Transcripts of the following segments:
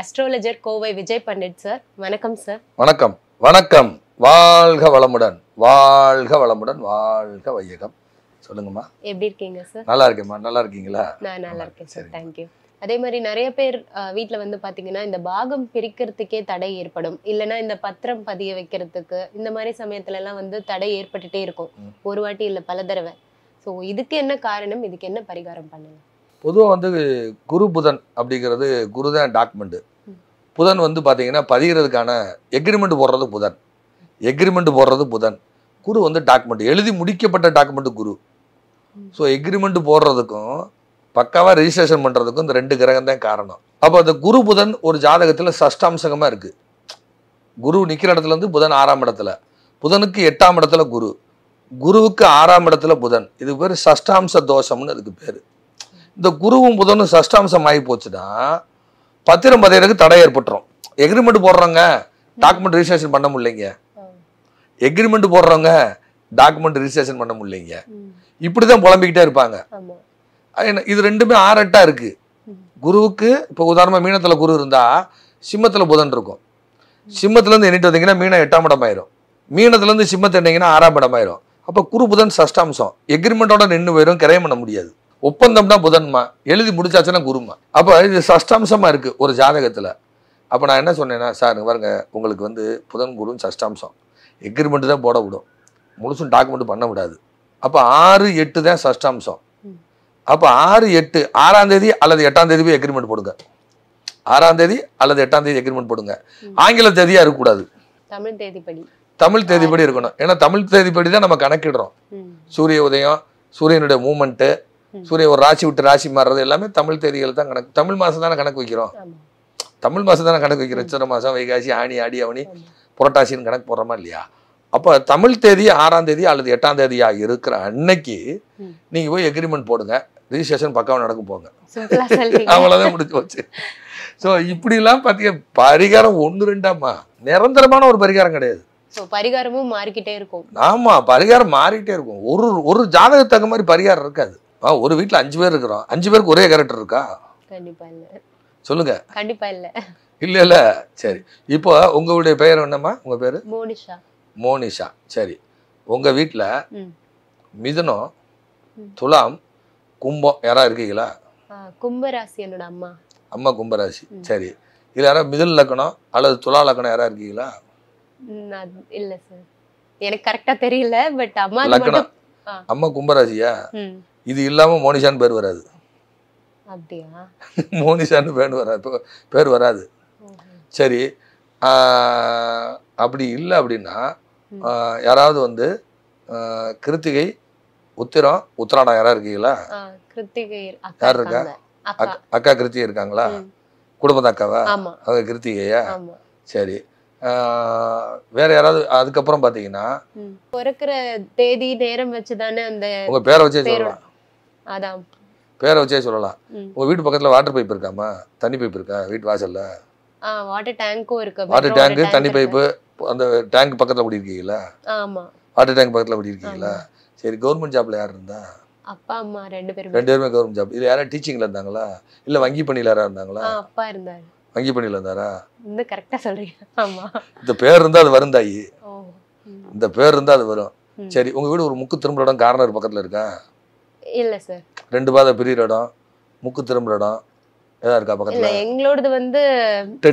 அஸ்ட்ரோலஜர் Kovai Vijay Pandit sir வணக்கம் sir வணக்கம் வணக்கம் வாழ்க வளமுடன் வாழ்க வளமுடன் வாழ்க வையகம் சொல்லுங்கம்மா எப்படி இருக்கீங்க சார் நல்லா இருக்கேம்மா நல்லா இருக்கீங்களா நான் நல்லா இருக்கேன் சார் தேங்க்யூ அதே மாதிரி நிறைய பேர் வீட்டில் வந்து பார்த்தீங்கன்னா இந்த பாகம் பிரிக்கிறதுக்கே தடை ஏற்படும் இல்லைன்னா இந்த பத்திரம் பதிய வைக்கிறதுக்கு இந்த மாதிரி சமயத்துலலாம் வந்து தடை ஏற்பட்டுட்டே இருக்கும் ஒரு வாட்டி இல்லை பல தடவை ஸோ இதுக்கு என்ன காரணம் இதுக்கு என்ன பரிகாரம் பண்ணுங்க பொதுவாக வந்து குரு புதன் அப்படிங்கிறது குரு தான் டாக்குமெண்ட்டு புதன் வந்து பார்த்தீங்கன்னா பதிகிறதுக்கான எக்ரிமெண்ட் போடுறது புதன் எக்ரிமெண்ட் போடுறது புதன் குரு வந்து டாக்குமெண்ட் எழுதி முடிக்கப்பட்ட டாக்குமெண்ட் குரு ஸோ எக்ரிமெண்ட் போடுறதுக்கும் பக்காவாக ரிஜிஸ்ட்ரேஷன் பண்ணுறதுக்கும் இந்த ரெண்டு கிரகம் தான் காரணம் அப்போ அந்த குரு புதன் ஒரு ஜாதகத்தில் சஷ்டாம்சகமாக இருக்குது குரு நிற்கிற இடத்துலேருந்து புதன் ஆறாம் இடத்துல புதனுக்கு எட்டாம் இடத்துல குரு குருவுக்கு ஆறாம் இடத்துல புதன் இது பேர் சஷ்டாம்ச தோஷம்னு அதுக்கு பேர் இந்த குருவும் புதனும் சஷ்டாம்சம் ஆகி போச்சுன்னா பத்திரம் பதினருக்கு தடை ஏற்பட்டுரும் எக்ரிமெண்ட் போடுறவங்க டாக்குமெண்ட் ரிஜிஸ்ட்ரேஷன் பண்ண முடியலைங்க எக்ரிமெண்ட் போடுறவங்க டாக்குமெண்ட் ரிஜிஸ்ட்ரேஷன் பண்ண முடியலைங்க இப்படி தான் புலம்பிக்கிட்டே இருப்பாங்க இது ரெண்டுமே ஆரட்டாக இருக்குது குருவுக்கு இப்போ உதாரணமாக மீனத்தில் குரு இருந்தால் சிம்மத்தில் புதன் இருக்கும் சிம்மத்துலேருந்து எண்ணிட்டு வந்தீங்கன்னா மீனம் எட்டாம் இடம் ஆயிரும் மீனத்துலேருந்து சிம்மத்தை எண்ணிங்கன்னா ஆறாம் இடம் ஆயிரும் அப்போ குரு புதன் சஷ்டாம்சம் எக்ரிமெண்ட்டோட நின்று போயிடும் கிரையம் பண்ண முடியாது ஒப்பந்தம்னா புதன்மா எழுதி முடிச்சாச்சுன்னா குருமா அப்போ இது சஷ்டாம்சமாக இருக்குது ஒரு ஜாதகத்தில் அப்போ நான் என்ன சொன்னேன்னா சார் பாருங்க உங்களுக்கு வந்து புதன் குருன்னு சஷ்டாம்சம் எக்ரிமெண்ட்டு தான் போட விடும் முழுசும் டாக்குமெண்ட் பண்ண விடாது அப்போ ஆறு எட்டு தான் சஷ்டாம்சம் அப்போ ஆறு எட்டு ஆறாம் தேதி அல்லது எட்டாம் தேதி போய் எக்ரிமெண்ட் போடுங்க ஆறாம் தேதி அல்லது எட்டாம் தேதி எக்ரிமெண்ட் போடுங்க ஆங்கில தேதியாக இருக்கக்கூடாது தமிழ் தேதிப்படி தமிழ் தேதிப்படி இருக்கணும் ஏன்னா தமிழ் தேதிப்படி தான் நம்ம கணக்கிடுறோம் சூரிய உதயம் சூரியனுடைய மூமெண்ட்டு சூரியன் ஒரு ராசி விட்டு ராசி மாறுறது எல்லாமே தமிழ் தேதிகள் தான் கணக்கு தமிழ் மாதம் தானே கணக்கு வைக்கிறோம் தமிழ் மாதம் தானே கணக்கு வைக்கிறோம் சித்திர மாதம் வைகாசி ஆணி ஆடி அவனி புரட்டாசின்னு கணக்கு போடுறோமா இல்லையா அப்போ தமிழ் தேதி ஆறாம் தேதி அல்லது எட்டாம் தேதியா இருக்கிற அன்னைக்கு நீங்கள் போய் எக்ரிமெண்ட் போடுங்க ரிஜிஸ்ட்ரேஷன் பக்காவும் நடக்கும் போங்க அவ்வளோதான் முடிஞ்சு போச்சு ஸோ இப்படிலாம் பார்த்தீங்கன்னா பரிகாரம் ஒன்று ரெண்டாம்மா நிரந்தரமான ஒரு பரிகாரம் கிடையாது பரிகாரமும் மாறிக்கிட்டே இருக்கும் ஆமா பரிகாரம் மாறிக்கிட்டே இருக்கும் ஒரு ஒரு ஜாதகத்துக்கு மாதிரி பரிகாரம் இருக்காது ஆ ஒரு வீட்டில் அஞ்சு பேர் இருக்கிறோம் அஞ்சு பேருக்கு ஒரே கேரக்டர் இருக்கா கண்டிப்பாக சொல்லுங்க கண்டிப்பாக இல்ல இல்ல சரி இப்போ உங்களுடைய பெயர் என்னம்மா உங்க பேரு மோனிஷா மோனிஷா சரி உங்க வீட்டில் மிதனம் துலாம் கும்பம் யாரா இருக்கீங்களா கும்பராசி என்னோட அம்மா அம்மா கும்பராசி சரி இது யாராவது மிதுன் லக்கணம் அல்லது துலா லக்கணம் யாரா இருக்கீங்களா இல்ல சார் எனக்கு கரெக்டா தெரியல பட் அம்மா லக்கணம் அம்மா கும்பராசியா இது இல்லாமல் மோனிஷான்னு பேர் வராது மோனிஷான்னு பேர் வராது பேர் வராது சரி அப்படி இல்லை அப்படின்னா யாராவது வந்து கிருத்திகை உத்திரம் உத்திராடம் யாராக இருக்கீங்களா கிருத்திகை யார் இருக்கா அக்கா கிருத்திகை இருக்காங்களா குடும்பத்த அக்காவா அவங்க கிருத்திகையா சரி வேற யாராவது அதுக்கப்புறம் பாத்தீங்கன்னா பிறக்கிற தேதி நேரம் வச்சுதானே அந்த உங்க பேரை வச்சே சொல்லலாம் அதான் பேரை வச்சே சொல்லலாம் உங்க வீட்டு பக்கத்துல வாட்டர் பைப் இருக்காமா தண்ணி பைப் இருக்கா வீட்டு வாசல்ல வாட்டர் டேங்க்கும் இருக்கு வாட்டர் டேங்க் தண்ணி பைப்பு அந்த டேங்க் பக்கத்துல ஓடி இருக்கீங்களா ஆமா வாட்டர் டேங்க் பக்கத்துல ஓடி இருக்கீங்களா சரி கவர்மெண்ட் ஜாப்ல யார் இருந்தா அப்பா அம்மா ரெண்டு பேரும் ரெண்டு பேருமே கவர்மெண்ட் ஜாப் இல்ல யாரும் டீச்சிங்ல இருந்தாங்களா இல்ல வங்கி யாரா இருந்தாங்களா அப்பா இருந்தாரு வங்கி பணியில இருந்தாரா இந்த கரெக்டா சொல்றீங்க ஆமா இந்த பேர் இருந்தா அது வரும் தாயி இந்த பேர் இருந்தா அது வரும் சரி உங்க வீடு ஒரு முக்கு திரும்புற இடம் கார்னர் பக்கத்துல இருக்கா இல்ல சார் ரெண்டு பாதை பிரியிற இடம் முக்கு திரும்புற இடம் ஏதா இருக்கா பக்கத்துல எங்களோடது வந்து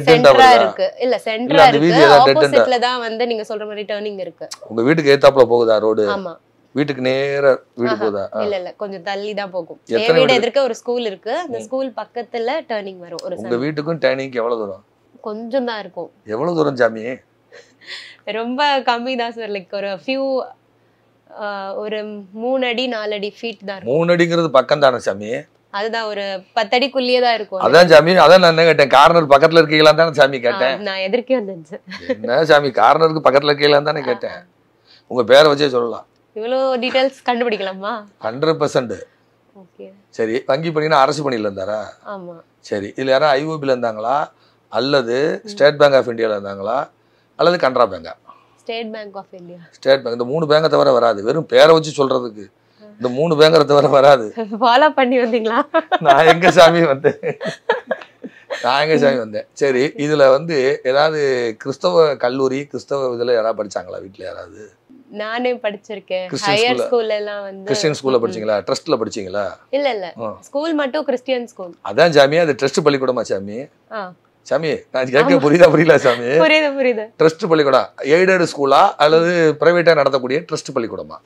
சென்டரா இருக்கு இல்ல சென்டரா இருக்கு ஆப்போசிட்ல தான் வந்து நீங்க சொல்ற மாதிரி டர்னிங் இருக்கு உங்க வீட்டுக்கு ஏத்தாப்புல போகுதா ரோடு ஆமா வீட்டுக்கு நேரா வீடு போதா இல்ல இல்ல கொஞ்சம் தள்ளி தான் போகும் என் வீடு எதிர்க்க ஒரு ஸ்கூல் இருக்கு அந்த ஸ்கூல் பக்கத்துல டர்னிங் வரும் ஒரு உங்க வீட்டுக்கும் டர்னிங்க்கு எவ்வளவு தூரம் கொஞ்சம் தான் இருக்கும் எவ்வளவு தூரம் ஜாமி ரொம்ப கம்மி தான் சார் லைக் ஒரு ஃபியூ ஒரு மூணு அடி நாலு அடி ஃபீட் தான் மூணு அடிங்கிறது பக்கம் தானே சாமி அதுதான் ஒரு குள்ளியே தான் இருக்கும் அதான் சாமி அதான் நான் என்ன கேட்டேன் கார்னர் பக்கத்துல இருக்கீங்களா தானே சாமி கேட்டேன் நான் எதிர்க்கே வந்தேன் என்ன சாமி கார்னருக்கு பக்கத்துல இருக்கீங்களா தானே கேட்டேன் உங்க பேரை வச்சே சொல்லலாம் இவ்வளோ டீடைல்ஸ் கண்டுபிடிக்கலாமா ஹண்ட்ரட் பர்சன்ட் சரி வங்கி பணினா அரசு பணியில் இருந்தாரா சரி இதுல யாரா ஐஓபியில் இருந்தாங்களா அல்லது ஸ்டேட் பேங்க் ஆஃப் இந்தியாவில் இருந்தாங்களா அல்லது கனரா பேங்கா State Bank of India State Bank இந்த மூணு பேங்கை தவிர வராது வெறும் பேரை வச்சு சொல்றதுக்கு இந்த மூணு பேங்கரை தவிர வராது ஃபாலோ பண்ணி வந்தீங்களா நான் எங்க சாமி வந்தேன் நான் எங்க சாமி வந்தேன் சரி இதுல வந்து ஏதாவது கிறிஸ்தவ கல்லூரி கிறிஸ்தவ இதுல யாராவது படிச்சாங்களா வீட்டுல யாராவது நானே படிச்சிருக்கேன் ஹையர் ஸ்கூல்ல எல்லாம் வந்து கிறிஸ்டியன் ஸ்கூல்ல படிச்சீங்களா ட்ரஸ்ட்ல படிச்சீங்களா இல்ல இல்ல ஸ்கூல் மட்டும் கிறிஸ்டியன் ஸ்கூல் அதான் சாமி அது ட்ரஸ்ட் பள்ளிக்கூடமா சாமி சாமி நான் கேட்க புரியுதா புரியல சாமி புரியுது புரியுது ட்ரஸ்ட் பள்ளிக்கூடம் எய்டட் ஸ்கூலா அல்லது பிரைவேட்டா நடத்தக்கூடிய ட்ரஸ்ட் பள்ளிக்கூடமா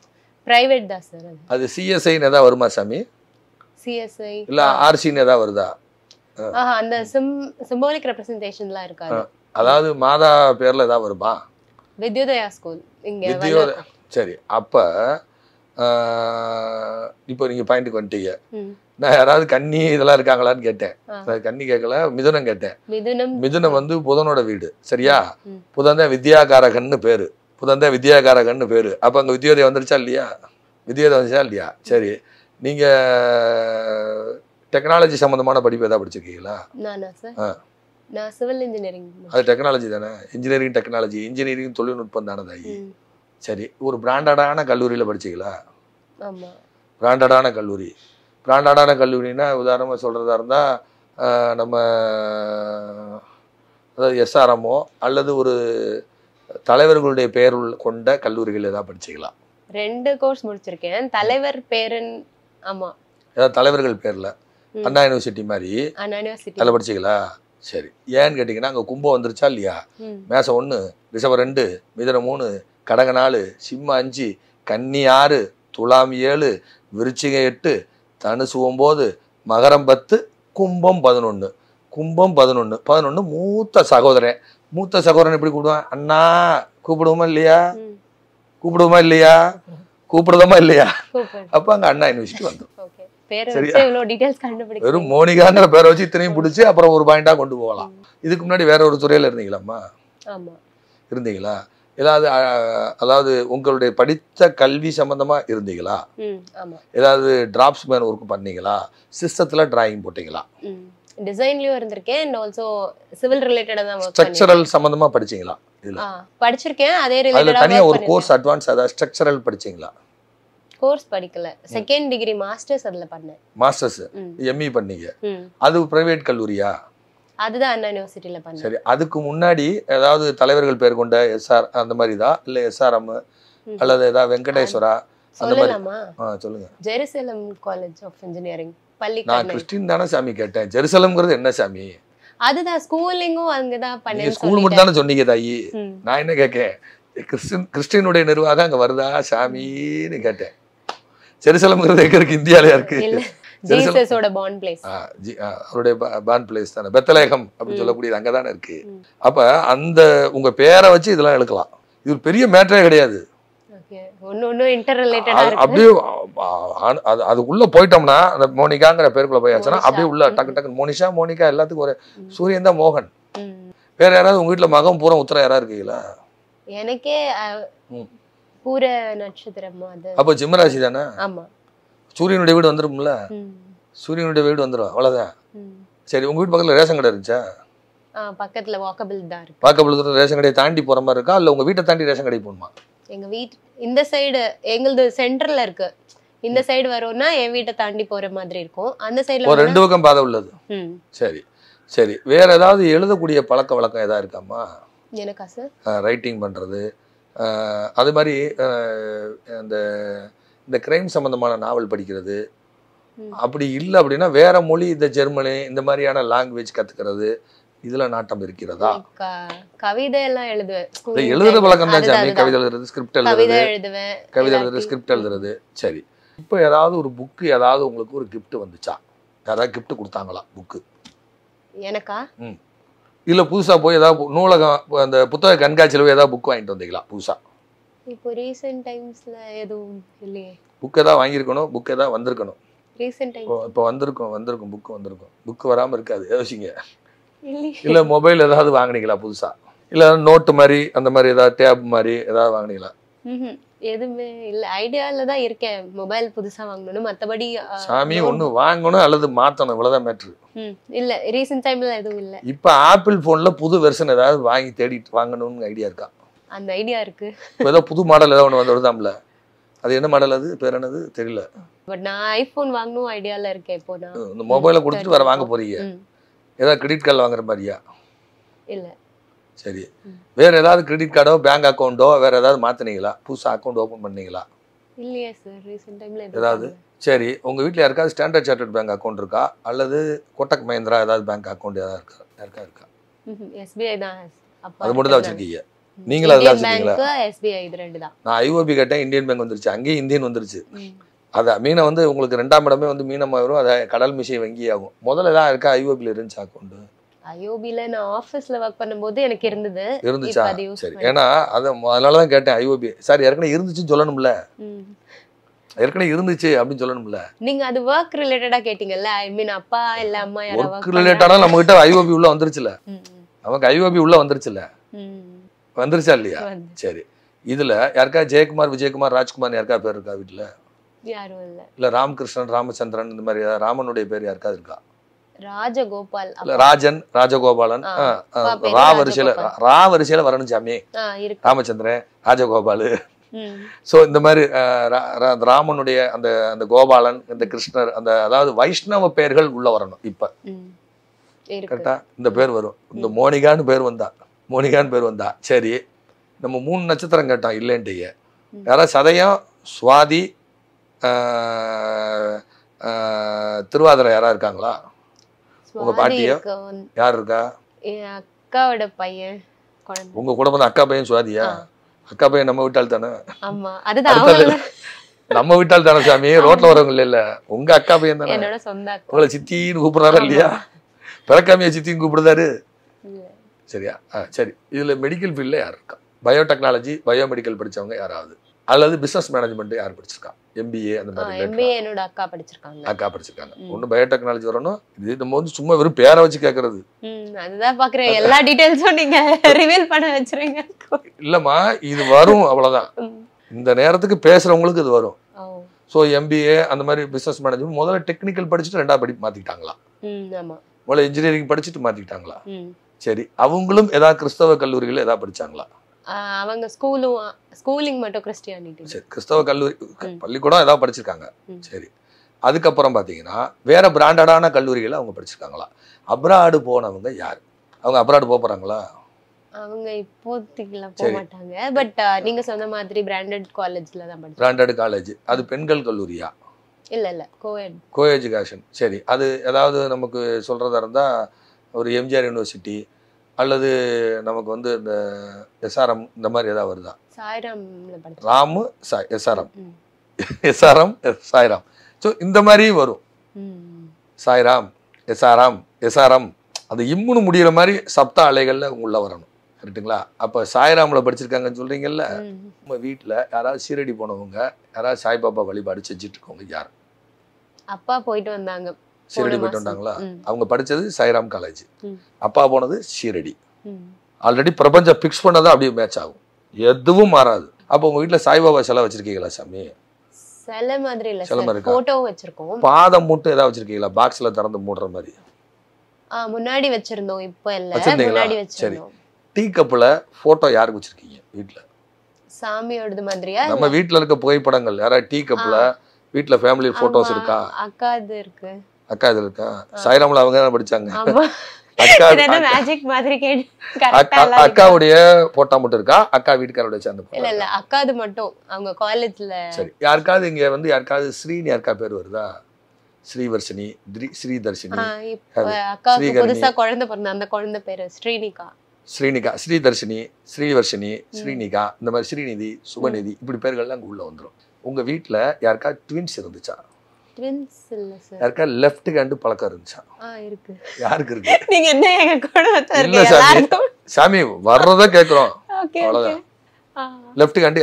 பிரைவேட் தான் சார் அது சிஎஸ்ஐன்னு ஏதாவது வருமா சாமி சிஎஸ்ஐ இல்ல ஆர்சின்னு ஏதாவது வருதா அந்த சிம்போலிக் சிம்பாலிக் ரெப்ரசன்டேஷன்லாம் இருக்காது அதாவது மாதா பேர்ல ஏதாவது வருமா வித்யோதயா ஸ்கூல் இங்க சரி அப்ப இப்போ நீங்க பாயிண்ட்டுக்கு வந்துட்டீங்க நான் யாராவது கன்னி இதெல்லாம் இருக்காங்களான்னு கேட்டேன் கன்னி கேட்கல மிதுனம் கேட்டேன் மிதுனம் வந்து புதனோட வீடு சரியா புதன் தான் வித்யாகாரகன்னு பேரு புதன் தான் வித்யாகாரகன்னு பேரு அப்ப அங்க வித்யோதயம் வந்துருச்சா இல்லையா வித்யோதயம் வந்துச்சா இல்லையா சரி நீங்க டெக்னாலஜி சம்பந்தமான படிப்பு ஏதாவது படிச்சிருக்கீங்களா அது டெக்னாலஜி தானே இன்ஜினியரிங் டெக்னாலஜி இன்ஜினியரிங் தொழில்நுட்பம் தானே தாயி சரி ஒரு பிராண்டடான கல்லூரியில் படிச்சிக்கலாம் பிராண்டடான கல்லூரி பிராண்டாடான கல்லூரினா உதாரணமாக சொல்கிறதா இருந்தால் நம்ம அதாவது எஸ்ஆர்எம்மோ அல்லது ஒரு தலைவர்களுடைய பெயர் கொண்ட கல்லூரிகள் ஏதாவது படிச்சுக்கலாம் ரெண்டு கோர்ஸ் முடிச்சிருக்கேன் தலைவர் பேருன் ஆமாம் ஏதாவது தலைவர்கள் பேரில் அண்ணா யூனிவர்சிட்டி மாதிரி அதில் படிச்சிக்கலா சரி ஏன்னு கேட்டிங்கன்னா அங்கே கும்பம் வந்துருச்சா இல்லையா மேசம் ஒன்று ரிஷபம் ரெண்டு மிதனம் மூணு கடக நாலு சிம்ம அஞ்சு கன்னி ஆறு துலாம் ஏழு விருச்சிகை எட்டு தனுசு ஒம்போது மகரம் பத்து கும்பம் பதினொன்று கும்பம் பதினொன்று பதினொன்று மூத்த சகோதரன் மூத்த சகோதரன் எப்படி கூப்பிடுவேன் அண்ணா கூப்பிடுவோமா இல்லையா கூப்பிடுவோமா இல்லையா கூப்பிடுதோமா இல்லையா அப்ப அங்க அண்ணா யூனிவர்சிட்டி வந்தோம் வெறும் மோனிகாங்கிற பேரை வச்சு இத்தனையும் பிடிச்சி அப்புறம் ஒரு பாயிண்டா கொண்டு போகலாம் இதுக்கு முன்னாடி வேற ஒரு துறையில இருந்தீங்களாம்மா இருந்தீங்களா ஏதாவது அதாவது உங்களுடைய படித்த கல்வி சம்மந்தமாக இருந்தீங்களா ஏதாவது ட்ராப்ஸ் மேன் ஒர்க் பண்ணீங்களா சிஸ்டத்தில் டிராயிங் போட்டிங்களா டிசைன்லயும் இருந்திருக்கேன் அண்ட் ஆல்சோ சிவில் ரிலேட்டடா தான் ஸ்ட்ரக்சரல் சம்பந்தமா படிச்சீங்களா இதுல படிச்சிருக்கேன் அதே ரிலேட்டடா தனியா ஒரு கோர்ஸ் அட்வான்ஸ் அதாவது ஸ்ட்ரக்சரல் படிச்சீங்களா கோர்ஸ் படிக்கல செகண்ட் டிகிரி மாஸ்டர்ஸ் அதுல பண்ணேன் மாஸ்டர்ஸ் எம்இ e பண்ணீங்க அது பிரைவேட் கல்லூரியா அதுதான் யூனிவர்சிட்டியில் பண்ண சரி அதுக்கு முன்னாடி ஏதாவது தலைவர்கள் பேர் கொண்ட எஸ்ஆர் அந்த மாதிரி தான் இல்லை எஸ்ஆர்எம் அல்லது ஏதாவது வெங்கடேஸ்வரா அந்த மாதிரி சொல்லுங்க ஜெருசலம் காலேஜ் ஆஃப் இன்ஜினியரிங் பள்ளி நான் கிறிஸ்டின் தானே சாமி கேட்டேன் ஜெருசலம்ங்கிறது என்ன சாமி அதுதான் ஸ்கூலிங்கும் அங்கதான் பண்ணேன் ஸ்கூல் மட்டும் தானே சொன்னீங்க தாயி நான் என்ன கேட்கேன் கிறிஸ்டின் கிறிஸ்டினுடைய நிர்வாகம் அங்க வருதா சாமின்னு கேட்டேன் ஜெருசலம்ங்கிறது எங்க இருக்கு இந்தியாலயா இருக்கு அவருடைய பான் பிளேஸ் தானே பெத்தலேகம் அப்படின்னு சொல்லக்கூடியது அங்கே தானே இருக்கு அப்ப அந்த உங்க பேரை வச்சு இதெல்லாம் எடுக்கலாம் இது ஒரு பெரிய மேட்டரே கிடையாது அப்படியே அதுக்குள்ள போயிட்டோம்னா அந்த மோனிகாங்கிற பேருக்குள்ள போயாச்சுன்னா அப்படியே உள்ள டக்கு டக்கு மோனிஷா மோனிகா எல்லாத்துக்கும் ஒரு சூரியன் தான் மோகன் வேற யாராவது உங்க வீட்டுல மகம் பூரா உத்தரம் யாரா இருக்கீங்களா எனக்கே பூர நட்சத்திரம் அப்போ ஜிம்மராசி தானே ஆமா சூரியனுடைய வீடு வந்துடும்ல சூரியனுடைய வீடு வந்துடும் அவ்வளோதான் சரி உங்கள் வீட்டு பக்கத்தில் ரேஷன் கடை இருந்துச்சா பக்கத்தில் வாக்கபிள் தான் இருக்கு வாக்கபிள் தான் ரேஷன் கடையை தாண்டி போகிற மாதிரி இருக்கா இல்லை உங்கள் வீட்டை தாண்டி ரேஷன் கடை போகணுமா எங்கள் வீட் இந்த சைடு எங்களது சென்டரில் இருக்கு இந்த சைடு வரும்னா என் வீட்டை தாண்டி போகிற மாதிரி இருக்கும் அந்த சைடில் ஒரு ரெண்டு பக்கம் பாதை உள்ளது சரி சரி வேற ஏதாவது எழுதக்கூடிய பழக்க வழக்கம் எதாவது இருக்காமா எனக்கா சார் ரைட்டிங் பண்ணுறது அது மாதிரி அந்த இந்த கிரைம் சம்மந்தமான நாவல் படிக்கிறது அப்படி இல்லை அப்படின்னா வேற மொழி இந்த ஜெர்மனி இந்த மாதிரியான லாங்குவேஜ் கத்துக்கிறது இதுல நாட்டம் இருக்கிறதா கவிதை எல்லாம் எழுதுற பழக்கம் தான் சாமி கவிதை எழுதுறது ஸ்கிரிப்ட் எழுதுறது கவிதை எழுதுறது ஸ்கிரிப்ட் எழுதுறது சரி இப்போ ஏதாவது ஒரு புக்கு ஏதாவது உங்களுக்கு ஒரு கிஃப்ட் வந்துச்சா யாராவது கிஃப்ட் கொடுத்தாங்களா புக்கு எனக்கா ம் இல்லை புதுசாக போய் ஏதாவது நூலகம் அந்த புத்தக கண்காட்சியில் போய் ஏதாவது புக் வாங்கிட்டு வந்தீங்களா புதுசாக இப்போ ரீசெண்ட் டைம்ஸ்ல எதுவும் இல்லையே புக்கை தான் வாங்கியிருக்கணும் புக்கை தான் வந்திருக்கணும் ரீசெண்ட் டைம் இப்போ வந்திருக்கும் வந்திருக்கும் புக்கு வந்திருக்கும் புக்கு வராமல் இருக்காது யோசிங்க இல்லை மொபைல் ஏதாவது வாங்கினீங்களா புதுசா இல்லை நோட்டு மாதிரி அந்த மாதிரி ஏதாவது டேப் மாதிரி ஏதாவது வாங்கினீங்களா எதுவுமே இல்ல ஐடியால தான் இருக்கேன் மொபைல் புதுசா வாங்கணும் மத்தபடி சாமி ஒண்ணு வாங்கணும் அல்லது மாத்தணும் இவ்வளோதான் மேட்ரு இல்லை ரீசன்ட் டைம்ல எதுவும் இல்ல இப்ப ஆப்பிள் போன்ல புது வெர்ஷன் ஏதாவது வாங்கி தேடிட்டு வாங்கணும்னு ஐடியா இருக்கா அந்த ஐடியா இருக்கு ஏதோ புது மாடல் ஏதோ ஒன்று வந்து வருதாம்ல அது என்ன மாடல் அது பேர் என்னது தெரியல பட் நான் ஐபோன் வாங்கணும் ஐடியாவில் இருக்கேன் இப்போ நான் இந்த மொபைலை கொடுத்துட்டு வேற வாங்க போறீங்க ஏதாவது கிரெடிட் கார்டில் வாங்குற மாதிரியா இல்ல சரி வேற ஏதாவது கிரெடிட் கார்டோ பேங்க் அக்கௌண்ட்டோ வேற ஏதாவது மாத்தினீங்களா புதுசாக அக்கௌண்ட் ஓப்பன் பண்ணீங்களா இல்லையா சார் ரீசெண்ட் டைம்ல ஏதாவது சரி உங்கள் வீட்டில் யாருக்காவது ஸ்டாண்டர்ட் சார்ட்டர்ட் பேங்க் அக்கௌண்ட் இருக்கா அல்லது கோட்டக் மஹேந்திரா ஏதாவது பேங்க் அக்கௌண்ட் ஏதாவது இருக்கா யாருக்கா இருக்கா எஸ்பிஐ தான் அது மட்டும் தான் வச்சிருக்கீங்க நீங்களும் அதெல்லாம் வச்சிருக்கீங்களா எஸ்பிஐ இது ரெண்டு தான் நான் ஐஓபி கேட்டேன் இந்தியன் பேங்க் வந்துருச்சு அங்கேயும் இந்தியன் வந்துருச்சு அதான் மீனை வந்து உங்களுக்கு ரெண்டாம் இடமே வந்து மீனமாக வரும் அதை கடல் மிஷை வங்கி ஆகும் முதல்ல தான் இருக்கா ஐஓபியில் இருந்துச்சு அக்கௌண்ட் ஐஓபியில் நான் ஆஃபீஸில் ஒர்க் பண்ணும்போது எனக்கு இருந்தது இருந்துச்சா சரி ஏன்னா அதை அதனால தான் கேட்டேன் ஐஓபி சார் ஏற்கனவே இருந்துச்சுன்னு சொல்லணும்ல ஏற்கனவே இருந்துச்சு அப்படின்னு சொல்லணும்ல நீங்க அது ஒர்க் ரிலேட்டடா கேட்டீங்கல்ல ஐ மீன் அப்பா இல்ல அம்மா யாராவது ஒர்க் ரிலேட்டடா நம்ம கிட்ட ஐஓபி உள்ள வந்துருச்சுல நமக்கு ஐஓபி உள்ள வந்துருச்சுல வந்துருச்சா இல்லையா சரி இதுல யாருக்கா ஜெயக்குமார் விஜயகுமார் ராஜ்குமார் யாருக்கா பேர் இருக்கா வீட்டுல இல்ல ராமகிருஷ்ணன் ராமச்சந்திரன் இந்த மாதிரி ராமனுடைய பேர் யாருக்காவது இருக்கா ராஜகோபால் ராஜன் ராஜகோபாலன் ரா வரிசையில ரா வரிசையில வரணும் சாமி ராமச்சந்திரன் ராஜகோபாலு சோ இந்த மாதிரி ராமனுடைய அந்த அந்த கோபாலன் இந்த கிருஷ்ணர் அந்த அதாவது வைஷ்ணவ பெயர்கள் உள்ள வரணும் இப்ப கரெக்டா இந்த பேர் வரும் இந்த மோனிகான்னு பேர் வந்தா மோனிகான்னு பேர் வந்தா சரி நம்ம மூணு நட்சத்திரம் கேட்டோம் இல்லைன்ட்டு யாராவது சதயம் சுவாதி திருவாதிரை யாரா இருக்காங்களா உங்க பாட்டியோ யார் இருக்கா அக்காவோட பையன் உங்க கூட வந்து அக்கா பையன் சுவாதியா அக்கா பையன் நம்ம விட்டால் தானே நம்ம விட்டால் தானே சாமி ரோட்ல வரவங்க இல்ல உங்க அக்கா பையன் தானே உங்களை சித்தின்னு கூப்பிடுறாரா இல்லையா பிறக்காமியா சித்தின்னு கூப்பிடுறாரு சரியா ஆ சரி இதில் மெடிக்கல் ஃபீல்டில் யார் இருக்கா பயோடெக்னாலஜி பயோமெடிக்கல் படித்தவங்க யாராவது அல்லது பிசினஸ் மேனேஜ்மெண்ட் யார் படிச்சிருக்கா எம்பிஏ அந்த மாதிரி என்னோட அக்கா படிச்சிருக்காங்க அக்கா படிச்சிருக்காங்க ஒன்றும் பயோடெக்னாலஜி வரணும் இது நம்ம வந்து சும்மா வெறும் பேரை வச்சு கேட்கறது அதுதான் பாக்குறேன் எல்லா டீடைல்ஸும் நீங்க ரிவீல் பண்ண வச்சிருங்க இல்லம்மா இது வரும் அவ்வளவுதான் இந்த நேரத்துக்கு பேசுறவங்களுக்கு இது வரும் சோ எம்பிஏ அந்த மாதிரி பிசினஸ் மேனேஜ்மெண்ட் முதல்ல டெக்னிக்கல் படிச்சுட்டு ரெண்டாவது படி மாத்திக்கிட்டாங்களா முதல்ல இன்ஜினியரிங் படிச்சுட்டு மாத்திக்கிட்டாங்களா சரி அவங்களும் ஏதாவது கிறிஸ்தவ கல்லூரியில் ஏதாவது படிச்சாங்களா அவங்க ஸ்கூலும் ஸ்கூலிங் மட்டும் கிறிஸ்டியானிட்டி சரி கிறிஸ்தவ கல்லூரி பள்ளிக்கூடம் ஏதாவது படிச்சிருக்காங்க சரி அதுக்கப்புறம் பார்த்தீங்கன்னா வேற பிராண்டடான கல்லூரிகளை அவங்க படிச்சிருக்காங்களா அப்ராடு போனவங்க யார் அவங்க அப்ராடு போக போகிறாங்களா அவங்க இப்போதைக்குலாம் போக மாட்டாங்க பட் நீங்க சொன்ன மாதிரி பிராண்டட் காலேஜ்ல தான் படிச்சு பிராண்டட் காலேஜ் அது பெண்கள் கல்லூரியா இல்ல இல்ல கோஎட் கோ எஜுகேஷன் சரி அது ஏதாவது நமக்கு சொல்றதா இருந்தா ஒரு எம்ஜிஆர் யூனிவர்சிட்டி அல்லது நமக்கு வந்து இந்த எஸ்ஆர்எம் இந்த மாதிரி ஏதாவது வருதா Ramu Sai SRM SRM Sairam so இந்த மாதிரி வரும் சாய்ராம் எஸ்ஆர்எம் எஸ்ஆர்எம் அது இம்முன்னு முடிகிற மாதிரி சப்த அலைகளில் உள்ள வரணும் கரெக்டுங்களா அப்போ சாய்ராமில் படிச்சிருக்காங்கன்னு சொல்கிறீங்கல்ல நம்ம வீட்டில் யாராவது சீரடி போனவங்க யாராவது சாய்பாபா வழிபாடு செஞ்சுட்டு இருக்கவங்க யார் அப்பா போயிட்டு வந்தாங்க ஷீரடி போயிட்டு வந்தாங்களா அவங்க படித்தது சாய்ராம் காலேஜ் அப்பா போனது ஷீரடி ஆல்ரெடி பிரபஞ்சம் ஃபிக்ஸ் பண்ணதான் அப்படியே மேட்ச் ஆகும் எதுவும் மாறாது அப்போ உங்க வீட்டில் சாய்பாபா சிலை வச்சிருக்கீங்களா சாமி சிலை மாதிரி இல்லை வச்சிருக்கோம் பாதம் மட்டும் ஏதாவது வச்சிருக்கீங்களா பாக்ஸில் திறந்து மூடுற மாதிரி முன்னாடி வச்சிருந்தோம் இப்போ இல்லை சரி டீ கப்ல போட்டோ யாருக்கு வச்சிருக்கீங்க வீட்ல சாமியோடது மாதிரியா நம்ம வீட்ல இருக்க புகைப்படங்கள் யாராவது டீ கப்ல வீட்ல ஃபேமிலி ஃபோட்டோஸ் இருக்கா அக்கா இருக்கு அக்கா இதுல இருக்கா சாய்ராமில் அவங்க தான் படிச்சாங்க அக்காவுடைய போட்டா மட்டும் இருக்கா அக்கா வீட்டுக்காரோட சேர்ந்து இல்ல இல்ல அக்காது மட்டும் அவங்க காலேஜ்ல சரி யாருக்காவது இங்க வந்து யாருக்காவது ஸ்ரீன்னு யாருக்கா பேர் வருதா ஸ்ரீவர்ஷினி ஸ்ரீதர்ஷினி புதுசா குழந்தை பிறந்த அந்த குழந்தை பேரு ஸ்ரீனிகா ஸ்ரீனிகா ஸ்ரீதர்ஷினி ஸ்ரீவர்ஷினி ஸ்ரீனிகா இந்த மாதிரி ஸ்ரீநிதி சுபநிதி இப்படி பேர்கள்லாம் அங்கே உள்ள வந்துடும் உங்க வீட்டுல யாருக்கா ட்வின்ஸ் இருந்துச்சா யாருக்கா யாருக்கு நீங்க என்ன சாமி சாமி வர்றத கேக்குறோம் அவ்வளவுதான்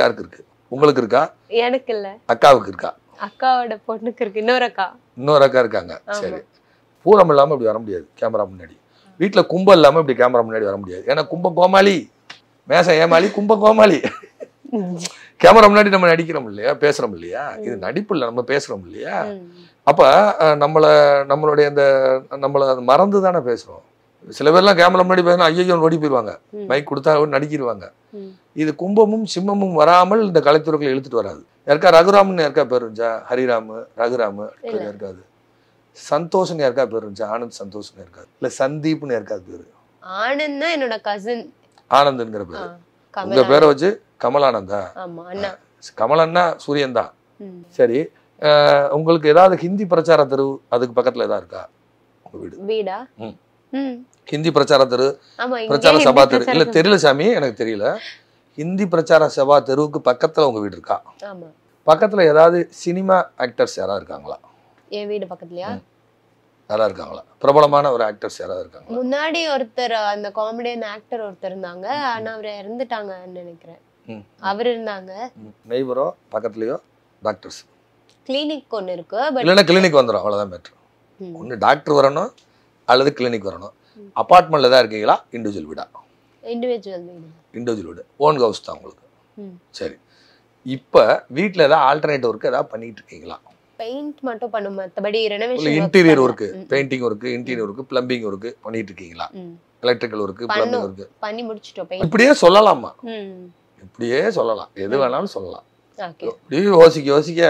யாருக்கு இருக்கு உங்களுக்கு இருக்கா அக்காவுக்கு இருக்கா இன்னொரு அக்கா இன்னொரு அக்கா இருக்காங்க சரி இப்படி வர முடியாது கேமரா முன்னாடி வீட்டுல கும்பம் இல்லாம இப்படி கேமரா முன்னாடி வர முடியாது ஏன்னா கும்ப கோமாளி மேச ஏமாளி கும்ப கோமாளி கேமரா முன்னாடி நம்ம நடிக்கிறோம் இல்லையா பேசுறோம் இல்லையா இது நடிப்பு இல்லை நம்ம பேசுறோம் இல்லையா அப்ப நம்மளை நம்மளுடைய அந்த நம்மளை மறந்து தானே பேசுறோம் சில பேர்லாம் கேமரா முன்னாடி பேசினா ஐயோ ஓடி போயிருவாங்க மைக் கொடுத்தா நடிக்கிடுவாங்க இது கும்பமும் சிம்மமும் வராமல் இந்த கலைத்துறைகளை இழுத்துட்டு வராது யாருக்கா ரகுராம்னு யாருக்கா பேர் இருந்துச்சா ஹரிராமு ரகுராமு இருக்காது சந்தோஷ்னு யாருக்கா பேர் இருந்துச்சா ஆனந்த் சந்தோஷ்னு இருக்காது இல்ல சந்தீப்னு யாருக்காது பேரு ஆனந்த்னா என்னோட கசின் ஆனந்த்ங்கிற பேரு உங்க பேரை வச்சு கமலானந்தா கமலன்னா சூரியன் தான் சரி உங்களுக்கு ஏதாவது ஹிந்தி பிரச்சார தெரு அதுக்கு பக்கத்துல ஏதாவது இருக்கா உங்க வீடு வீடா ஹிந்தி பிரச்சார தெரு பிரச்சார சபா தெரு இல்ல தெரியல சாமி எனக்கு தெரியல ஹிந்தி பிரச்சார சபா தெருவுக்கு பக்கத்துல உங்க வீடு இருக்கா பக்கத்துல ஏதாவது சினிமா ஆக்டர்ஸ் யாராவது இருக்காங்களா என் வீடு பக்கத்துலயா நல்லா இருக்காங்களா பிரபலமான ஒரு ஆக்டர்ஸ் யாராவது இருக்காங்க முன்னாடி ஒருத்தர் அந்த காமெடியன் ஆக்டர் ஒருத்தர் இருந்தாங்க ஆனா அவர் இறந்துட்டாங்கன்னு நினைக்கிறேன் அவர் இருந்தாங்க நெய்பரோ பக்கத்துலயோ டாக்டர்ஸ் கிளினிக் ஒன்று இருக்கு இல்லைன்னா கிளினிக் வந்துடும் அவ்வளோதான் பெட்ரு ஒன்று டாக்டர் வரணும் அல்லது கிளினிக் வரணும் அபார்ட்மெண்ட்ல தான் இருக்கீங்களா இண்டிவிஜுவல் வீடா இண்டிவிஜுவல் வீடு இண்டிவிஜுவல் வீடு ஓன் ஹவுஸ் தான் உங்களுக்கு சரி இப்போ வீட்டில் ஏதாவது ஆல்டர்னேட்டிவ் ஒர்க் ஏதாவது பண்ணிட்டு இருக்கீங்களா பெயிண்ட் மட்டும் பண்ணும் மற்றபடி renovation interior work painting work interior work plumbing work பண்ணிட்டு இருக்கீங்களா எலக்ட்ரிக்கல் ஒர்க்கு பிளம்பிங் ஒர்க்கு பண்ணி முடிச்சிட்டோம் இப்படியே சொல்லலாமா இப்படியே சொல்லலாம் எது வேணாலும் சொல்லலாம் இப்படி யோசிக்க யோசிக்க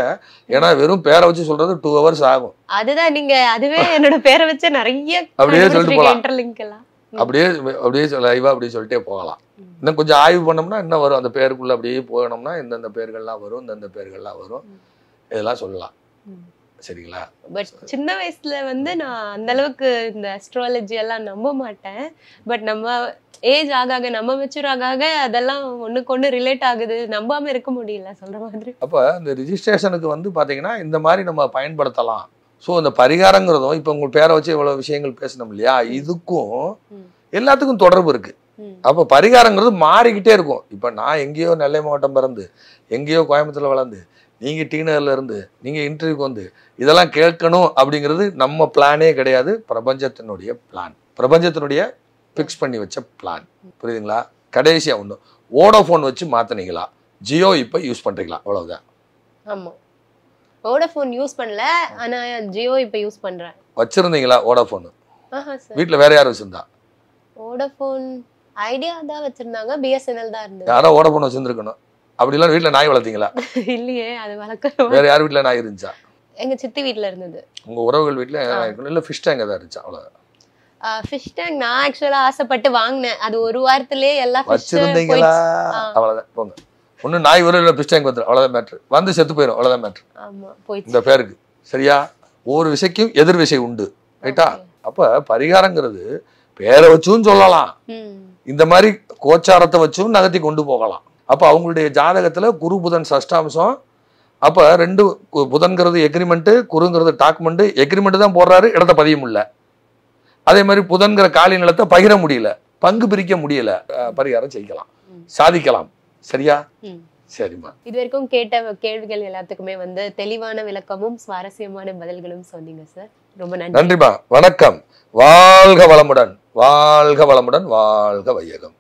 ஏன்னா வெறும் பேரை வச்சு சொல்றது டூ ஹவர்ஸ் ஆகும் அதுதான் நீங்க அதுவே என்னோட பேரை வச்சு நிறைய அப்படியே சொல்லிட்டு போகலாம் அப்படியே அப்படியே லைவா அப்படியே சொல்லிட்டே போகலாம் இன்னும் கொஞ்சம் ஆய்வு பண்ணோம்னா என்ன வரும் அந்த பேருக்குள்ள அப்படியே போகணும்னா இந்தந்த பேர்கள்லாம் வரும் இந்தந்த பேர்கள்லாம் வரும் இதெல்லாம் சொல்லலாம் சரிங்களா பட் சின்ன வயசுல வந்து நான் அந்த அளவுக்கு இந்த அஸ்ட்ராலஜி எல்லாம் நம்ப மாட்டேன் பட் நம்ம ஏஜ் ஆக ஆக நம்ம மெச்சூர் ஆக ஆக அதெல்லாம் ஒண்ணுக்கு ஒன்று ரிலேட் ஆகுது நம்பாம இருக்க முடியல சொல்ற மாதிரி அப்போ இந்த ரிஜிஸ்ட்ரேஷனுக்கு வந்து பாத்தீங்கன்னா இந்த மாதிரி நம்ம பயன்படுத்தலாம் ஸோ இந்த பரிகாரங்கிறதும் இப்போ உங்கள் பேரை வச்சு இவ்வளோ விஷயங்கள் பேசணும் இல்லையா இதுக்கும் எல்லாத்துக்கும் தொடர்பு இருக்கு அப்போ பரிகாரங்கிறது மாறிக்கிட்டே இருக்கும் இப்போ நான் எங்கேயோ நெல்லை மாவட்டம் பிறந்து எங்கேயோ கோயம்புத்தூர்ல வளர்ந்து நீங்கள் டீனர்லேருந்து நீங்கள் இன்டர்வியூக்கு வந்து இதெல்லாம் கேட்கணும் அப்படிங்கிறது நம்ம பிளானே கிடையாது பிரபஞ்சத்தினுடைய பிளான் பிரபஞ்சத்தினுடைய ஃபிக்ஸ் பண்ணி வச்ச பிளான் புரியுதுங்களா கடைசியாக ஒன்று ஓடோஃபோன் வச்சு மாற்றினீங்களா ஜியோ இப்போ யூஸ் பண்ணுறீங்களா அவ்வளோதான் ஆமாம் ஓடோஃபோன் யூஸ் பண்ணல ஆனால் ஜியோ இப்போ யூஸ் பண்ணுறேன் வச்சுருந்தீங்களா ஓடோஃபோனு வீட்டில் வேற யார் வச்சுருந்தா ஓடோஃபோன் ஐடியா தான் வச்சுருந்தாங்க பிஎஸ்என்எல் தான் இருந்தது யாரோ ஓடோஃபோன் வச்சுருந்துருக்கணும் அப்படிலாம் வீட்டுல நாய் வளர்த்தீங்களா இல்லையே அது வளர்க்க வேற யார் வீட்டுல நாய் இருந்துச்சா எங்க சித்தி வீட்ல இருந்தது உங்க உறவுகள் வீட்டுல இல்ல ஃபிஷ் டேங்க் தான் இருந்துச்சா அவ்வளவு ஃபிஷ் டேங்க் நான் ஆக்சுவலா ஆசைப்பட்டு வாங்கினேன் அது ஒரு வாரத்திலே எல்லா வச்சிருந்தீங்களா அவ்வளவுதான் போங்க ஒன்னும் நாய் ஒரு இல்ல ஃபிஷ் டேங்க் வந்துடும் அவ்வளவுதான் மேட்ரு வந்து செத்து போயிடும் அவ்வளவுதான் மேட்ரு ஆமா போய் இந்த பேருக்கு சரியா ஒவ்வொரு விஷயக்கும் எதிர் விசை உண்டு ரைட்டா அப்ப பரிகாரங்கிறது பேரை வச்சும் சொல்லலாம் இந்த மாதிரி கோச்சாரத்தை வச்சும் நகர்த்தி கொண்டு போகலாம் அப்போ அவங்களுடைய ஜாதகத்தில் குரு புதன் சஷ்டாம்சம் அப்போ ரெண்டு புதன்கிறது எக்ரிமெண்ட்டு குருங்கிறது டாக்குமெண்ட்டு எக்ரிமெண்ட்டு தான் போடுறாரு இடத்த பதிய முடியல அதே மாதிரி புதன்கிற காலி நிலத்தை பகிர முடியல பங்கு பிரிக்க முடியல பரிகாரம் செய்யலாம் சாதிக்கலாம் சரியா சரிம்மா இது வரைக்கும் கேட்ட கேள்விகள் எல்லாத்துக்குமே வந்து தெளிவான விளக்கமும் சுவாரஸ்யமான பதில்களும் சொன்னீங்க சார் ரொம்ப நன்றி நன்றிமா வணக்கம் வாழ்க வளமுடன் வாழ்க வளமுடன் வாழ்க வையகம்